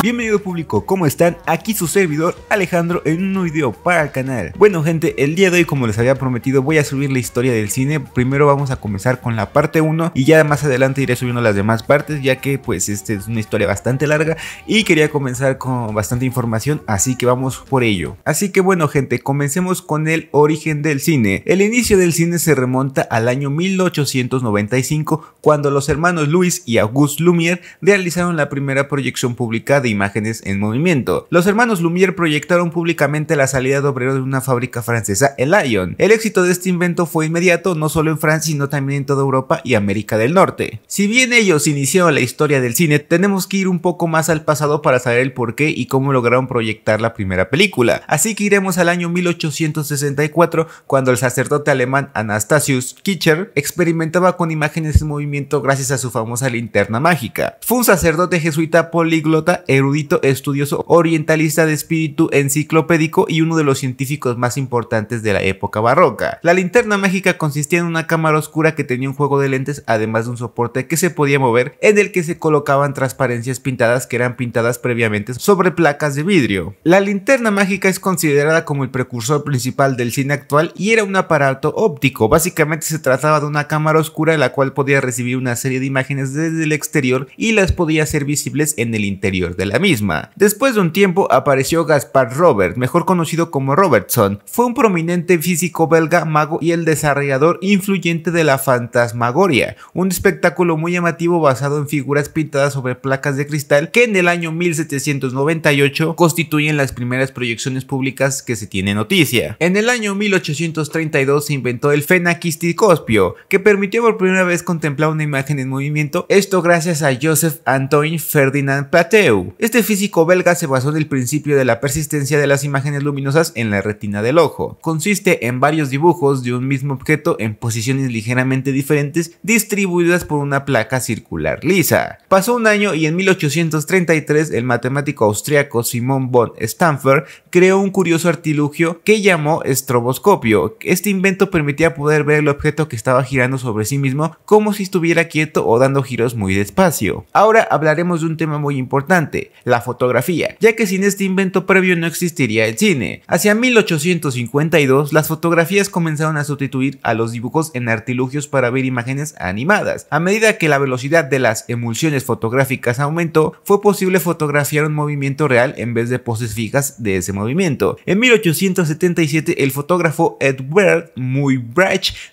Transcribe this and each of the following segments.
Bienvenido público, ¿cómo están? Aquí su servidor Alejandro en un nuevo video para el canal. Bueno gente, el día de hoy como les había prometido voy a subir la historia del cine. Primero vamos a comenzar con la parte 1 y ya más adelante iré subiendo las demás partes ya que pues esta es una historia bastante larga y quería comenzar con bastante información, así que vamos por ello. Así que bueno gente, comencemos con el origen del cine. El inicio del cine se remonta al año 1895 cuando los hermanos Luis y Auguste Lumière realizaron la primera proyección pública imágenes en movimiento. Los hermanos Lumière proyectaron públicamente la salida de obreros de una fábrica francesa, el Lyon. El éxito de este invento fue inmediato no solo en Francia, sino también en toda Europa y América del Norte. Si bien ellos iniciaron la historia del cine, tenemos que ir un poco más al pasado para saber el por qué y cómo lograron proyectar la primera película. Así que iremos al año 1864, cuando el sacerdote alemán Anastasius Kitcher experimentaba con imágenes en movimiento gracias a su famosa linterna mágica. Fue un sacerdote jesuita políglota. en erudito, estudioso, orientalista de espíritu enciclopédico y uno de los científicos más importantes de la época barroca. La linterna mágica consistía en una cámara oscura que tenía un juego de lentes además de un soporte que se podía mover en el que se colocaban transparencias pintadas que eran pintadas previamente sobre placas de vidrio. La linterna mágica es considerada como el precursor principal del cine actual y era un aparato óptico. Básicamente se trataba de una cámara oscura en la cual podía recibir una serie de imágenes desde el exterior y las podía hacer visibles en el interior de la misma. Después de un tiempo apareció Gaspard Robert, mejor conocido como Robertson. Fue un prominente físico belga, mago y el desarrollador influyente de la fantasmagoria, un espectáculo muy llamativo basado en figuras pintadas sobre placas de cristal que en el año 1798 constituyen las primeras proyecciones públicas que se tiene noticia. En el año 1832 se inventó el fenakisticospio, que permitió por primera vez contemplar una imagen en movimiento, esto gracias a Joseph Antoine Ferdinand Plateau, este físico belga se basó en el principio de la persistencia de las imágenes luminosas en la retina del ojo. Consiste en varios dibujos de un mismo objeto en posiciones ligeramente diferentes distribuidas por una placa circular lisa. Pasó un año y en 1833 el matemático austriaco Simon von Stanford creó un curioso artilugio que llamó estroboscopio. Este invento permitía poder ver el objeto que estaba girando sobre sí mismo como si estuviera quieto o dando giros muy despacio. Ahora hablaremos de un tema muy importante, la fotografía, ya que sin este invento previo no existiría el cine. Hacia 1852 las fotografías comenzaron a sustituir a los dibujos en artilugios para ver imágenes animadas. A medida que la velocidad de las emulsiones fotográficas aumentó, fue posible fotografiar un movimiento real en vez de poses fijas de ese movimiento. En 1877 el fotógrafo Edward Muy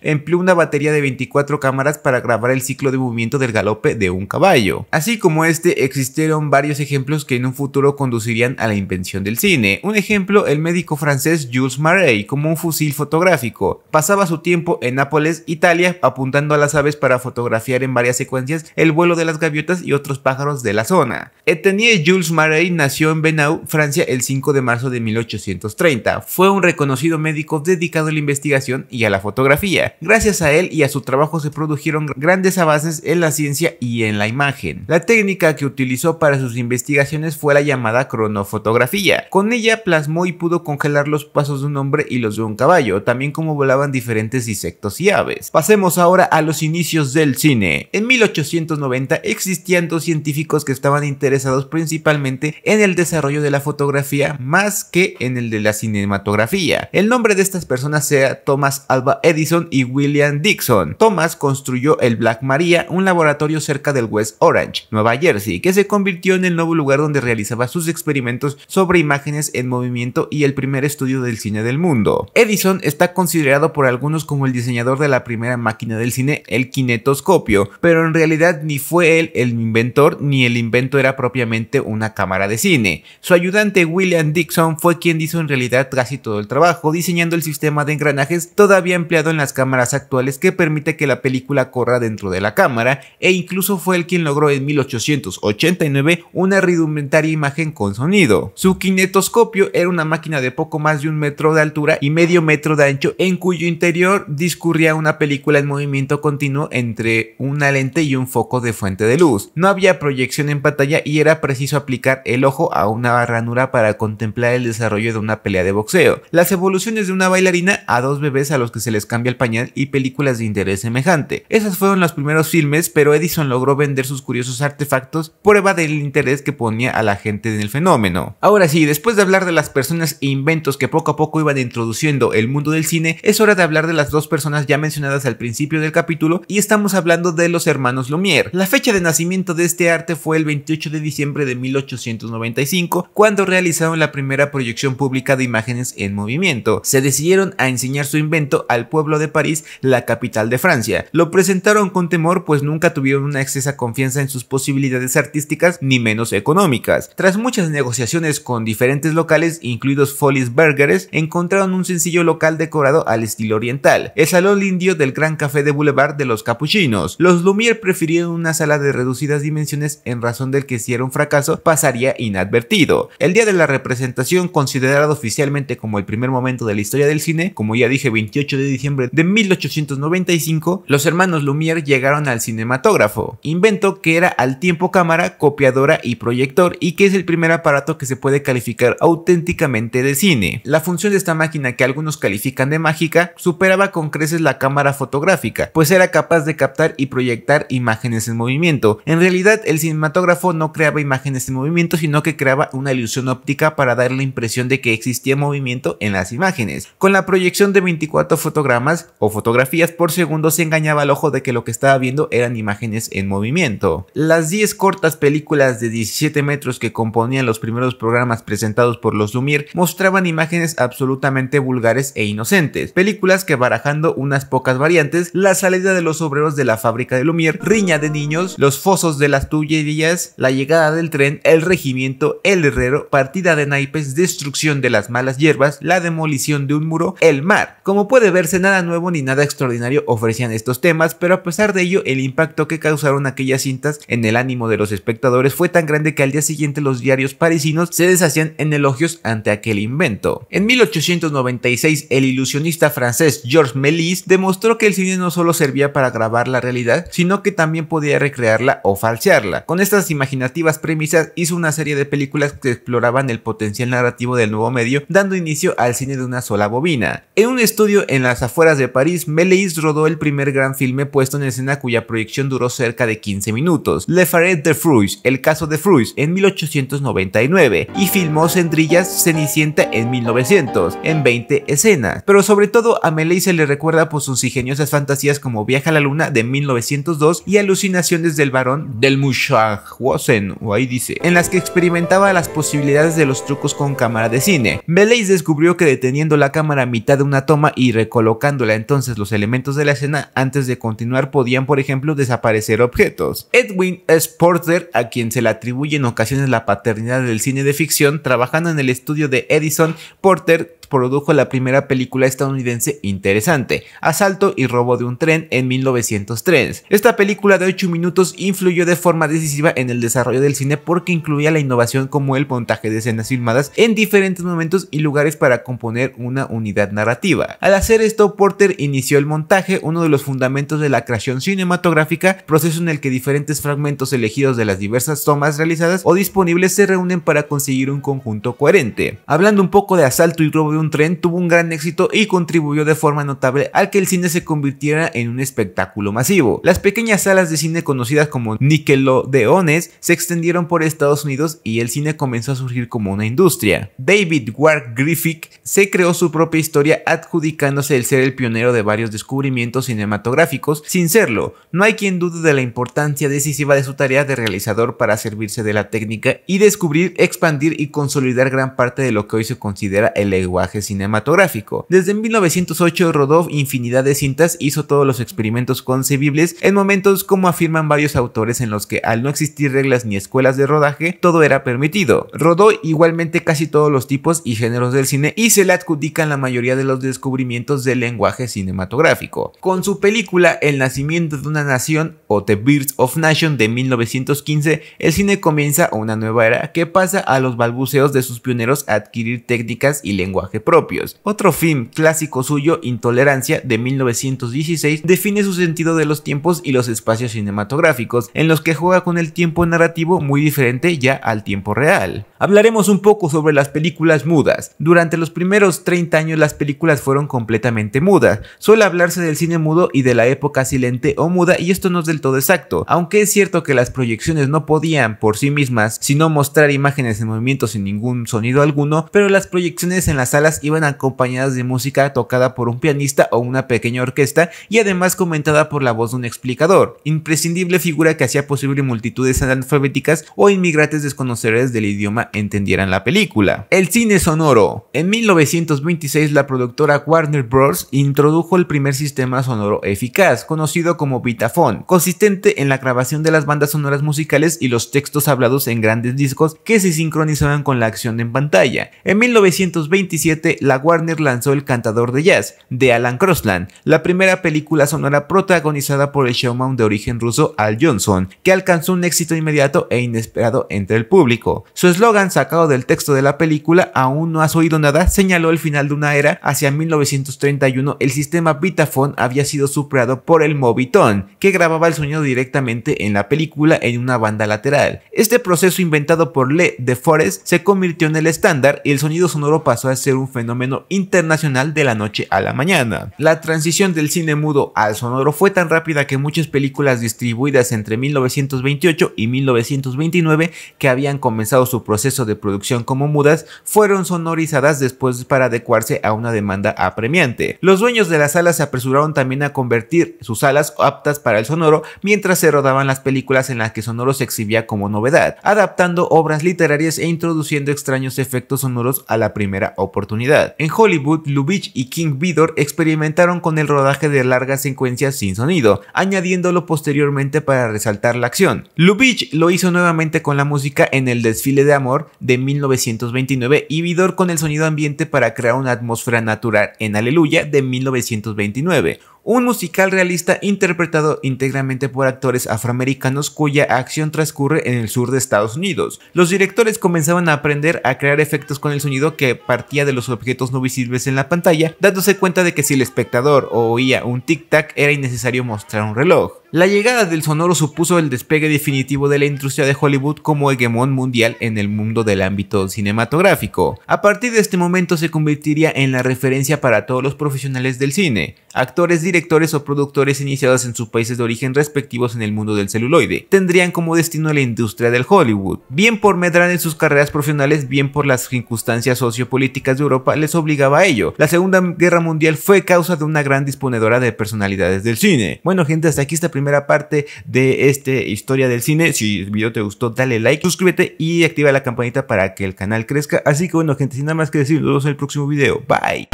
empleó una batería de 24 cámaras para grabar el ciclo de movimiento del galope de un caballo. Así como este, existieron varios ejemplos que en un futuro conducirían a la invención del cine. Un ejemplo, el médico francés Jules Marais, como un fusil fotográfico. Pasaba su tiempo en Nápoles, Italia, apuntando a las aves para fotografiar en varias secuencias el vuelo de las gaviotas y otros pájaros de la zona. Etienne Jules Marais nació en Benau, Francia, el 5 de marzo de 1830. Fue un reconocido médico dedicado a la investigación y a la fotografía. Gracias a él y a su trabajo se produjeron grandes avances en la ciencia y en la imagen. La técnica que utilizó para sus investigaciones fue la llamada cronofotografía. Con ella plasmó y pudo congelar los pasos de un hombre y los de un caballo, también como volaban diferentes insectos y aves. Pasemos ahora a los inicios del cine. En 1890 existían dos científicos que estaban interesados principalmente en el desarrollo de la fotografía más que en el de la cinematografía. El nombre de estas personas sea Thomas Alba Edison y William Dixon. Thomas construyó el Black Maria, un laboratorio cerca del West Orange, Nueva Jersey, que se convirtió en el nuevo lugar lugar donde realizaba sus experimentos sobre imágenes en movimiento y el primer estudio del cine del mundo. Edison está considerado por algunos como el diseñador de la primera máquina del cine, el kinetoscopio, pero en realidad ni fue él el inventor ni el invento era propiamente una cámara de cine. Su ayudante William Dixon fue quien hizo en realidad casi todo el trabajo, diseñando el sistema de engranajes todavía empleado en las cámaras actuales que permite que la película corra dentro de la cámara e incluso fue él quien logró en 1889 una rudimentaria imagen con sonido. Su kinetoscopio era una máquina de poco más de un metro de altura y medio metro de ancho en cuyo interior discurría una película en movimiento continuo entre una lente y un foco de fuente de luz. No había proyección en pantalla y era preciso aplicar el ojo a una ranura para contemplar el desarrollo de una pelea de boxeo. Las evoluciones de una bailarina a dos bebés a los que se les cambia el pañal y películas de interés semejante. Esas fueron los primeros filmes, pero Edison logró vender sus curiosos artefactos, prueba del interés que ponía a la gente en el fenómeno. Ahora sí, después de hablar de las personas e inventos que poco a poco iban introduciendo el mundo del cine, es hora de hablar de las dos personas ya mencionadas al principio del capítulo y estamos hablando de los hermanos Lumière. La fecha de nacimiento de este arte fue el 28 de diciembre de 1895, cuando realizaron la primera proyección pública de imágenes en movimiento. Se decidieron a enseñar su invento al pueblo de París, la capital de Francia. Lo presentaron con temor pues nunca tuvieron una excesa confianza en sus posibilidades artísticas ni menos económicas económicas. Tras muchas negociaciones con diferentes locales, incluidos Follies Burgers, encontraron un sencillo local decorado al estilo oriental, el salón indio del Gran Café de Boulevard de los Capuchinos. Los Lumière prefirieron una sala de reducidas dimensiones en razón del que si era un fracaso pasaría inadvertido. El día de la representación, considerado oficialmente como el primer momento de la historia del cine, como ya dije 28 de diciembre de 1895, los hermanos Lumière llegaron al cinematógrafo, invento que era al tiempo cámara, copiadora y proyectora y que es el primer aparato que se puede calificar auténticamente de cine. La función de esta máquina que algunos califican de mágica superaba con creces la cámara fotográfica, pues era capaz de captar y proyectar imágenes en movimiento. En realidad el cinematógrafo no creaba imágenes en movimiento sino que creaba una ilusión óptica para dar la impresión de que existía movimiento en las imágenes. Con la proyección de 24 fotogramas o fotografías por segundo se engañaba al ojo de que lo que estaba viendo eran imágenes en movimiento. Las 10 cortas películas de 17 metros que componían los primeros programas presentados por los Lumière mostraban imágenes absolutamente vulgares e inocentes, películas que barajando unas pocas variantes, la salida de los obreros de la fábrica de Lumière, riña de niños, los fosos de las tullerías, la llegada del tren, el regimiento, el herrero, partida de naipes, destrucción de las malas hierbas, la demolición de un muro, el mar. Como puede verse, nada nuevo ni nada extraordinario ofrecían estos temas, pero a pesar de ello, el impacto que causaron aquellas cintas en el ánimo de los espectadores fue tan grande que al día siguiente los diarios parisinos se deshacían en elogios ante aquel invento. En 1896, el ilusionista francés Georges Méliès demostró que el cine no solo servía para grabar la realidad, sino que también podía recrearla o falsearla. Con estas imaginativas premisas hizo una serie de películas que exploraban el potencial narrativo del nuevo medio, dando inicio al cine de una sola bobina. En un estudio en las afueras de París, Méliès rodó el primer gran filme puesto en escena cuya proyección duró cerca de 15 minutos, Le Faret de Fruits, el caso de Fruits, en 1899 y filmó Cendrillas Cenicienta en 1900, en 20 escenas, pero sobre todo a Meleis se le recuerda por sus ingeniosas fantasías como Viaja a la Luna de 1902 y Alucinaciones del Barón del Munchausen, o ahí dice, en las que experimentaba las posibilidades de los trucos con cámara de cine. Meleis descubrió que deteniendo la cámara a mitad de una toma y recolocándola entonces los elementos de la escena antes de continuar podían por ejemplo desaparecer objetos. Edwin S. Porter, a quien se le atribuye en ocasiones la paternidad del cine de ficción, trabajando en el estudio de Edison Porter produjo la primera película estadounidense interesante, Asalto y Robo de un Tren en 1903. Esta película de 8 minutos influyó de forma decisiva en el desarrollo del cine porque incluía la innovación como el montaje de escenas filmadas en diferentes momentos y lugares para componer una unidad narrativa. Al hacer esto, Porter inició el montaje, uno de los fundamentos de la creación cinematográfica, proceso en el que diferentes fragmentos elegidos de las diversas tomas realizadas o disponibles se reúnen para conseguir un conjunto coherente. Hablando un poco de Asalto y Robo un tren tuvo un gran éxito y contribuyó de forma notable al que el cine se convirtiera en un espectáculo masivo. Las pequeñas salas de cine conocidas como Nickelodeones se extendieron por Estados Unidos y el cine comenzó a surgir como una industria. David Ward Griffith se creó su propia historia adjudicándose el ser el pionero de varios descubrimientos cinematográficos sin serlo. No hay quien dude de la importancia decisiva de su tarea de realizador para servirse de la técnica y descubrir, expandir y consolidar gran parte de lo que hoy se considera el lenguaje cinematográfico. Desde 1908 rodó infinidad de cintas, hizo todos los experimentos concebibles en momentos como afirman varios autores en los que al no existir reglas ni escuelas de rodaje, todo era permitido. Rodó igualmente casi todos los tipos y géneros del cine y se le adjudican la mayoría de los descubrimientos del lenguaje cinematográfico. Con su película El nacimiento de una nación o The Birth of Nation de 1915, el cine comienza una nueva era que pasa a los balbuceos de sus pioneros a adquirir técnicas y lenguaje propios. Otro film clásico suyo, Intolerancia, de 1916, define su sentido de los tiempos y los espacios cinematográficos, en los que juega con el tiempo narrativo muy diferente ya al tiempo real. Hablaremos un poco sobre las películas mudas. Durante los primeros 30 años las películas fueron completamente mudas. Suele hablarse del cine mudo y de la época silente o muda y esto no es del todo exacto, aunque es cierto que las proyecciones no podían por sí mismas sino mostrar imágenes en movimiento sin ningún sonido alguno, pero las proyecciones en las salas iban acompañadas de música tocada por un pianista o una pequeña orquesta y además comentada por la voz de un explicador, imprescindible figura que hacía posible multitudes analfabéticas o inmigrantes desconocedores del idioma entendieran la película. El cine sonoro. En 1926 la productora Warner Bros. introdujo el primer sistema sonoro eficaz, conocido como Vitaphone, consistente en la grabación de las bandas sonoras musicales y los textos hablados en grandes discos que se sincronizaban con la acción en pantalla. En 1927 la Warner lanzó El Cantador de Jazz, de Alan Crossland, la primera película sonora protagonizada por el showman de origen ruso Al Johnson, que alcanzó un éxito inmediato e inesperado entre el público. Su eslogan sacado del texto de la película, aún no has oído nada, señaló el final de una era. Hacia 1931 el sistema Vitaphone había sido superado por el Moviton, que grababa el sonido directamente en la película en una banda lateral. Este proceso inventado por Le de Forest se convirtió en el estándar y el sonido sonoro pasó a ser un fenómeno internacional de la noche a la mañana. La transición del cine mudo al sonoro fue tan rápida que muchas películas distribuidas entre 1928 y 1929 que habían comenzado su proceso de producción como mudas fueron sonorizadas después para adecuarse a una demanda apremiante. Los dueños de las salas se apresuraron también a convertir sus salas aptas para el sonoro mientras se rodaban las películas en las que sonoro se exhibía como novedad, adaptando obras literarias e introduciendo extraños efectos sonoros a la primera oportunidad. En Hollywood, Lubitsch y King Vidor experimentaron con el rodaje de largas secuencias sin sonido, añadiéndolo posteriormente para resaltar la acción. Lubitsch lo hizo nuevamente con la música en el desfile de amor de 1929 y Vidor con el sonido ambiente para crear una atmósfera natural en Aleluya de 1929, un musical realista interpretado íntegramente por actores afroamericanos cuya acción transcurre en el sur de Estados Unidos. Los directores comenzaban a aprender a crear efectos con el sonido que partía de los objetos no visibles en la pantalla, dándose cuenta de que si el espectador oía un tic-tac era innecesario mostrar un reloj. La llegada del sonoro supuso el despegue definitivo de la industria de Hollywood como hegemón mundial en el mundo del ámbito cinematográfico. A partir de este momento se convertiría en la referencia para todos los profesionales del cine, actores, directores o productores iniciados en sus países de origen respectivos en el mundo del celuloide. Tendrían como destino la industria del Hollywood. Bien por medrar en sus carreras profesionales, bien por las circunstancias sociopolíticas de Europa les obligaba a ello. La Segunda Guerra Mundial fue causa de una gran disponedora de personalidades del cine. Bueno gente, hasta aquí esta primera parte de esta historia del cine. Si el video te gustó, dale like, suscríbete y activa la campanita para que el canal crezca. Así que bueno, gente, sin nada más que decir, nos vemos en el próximo video. Bye.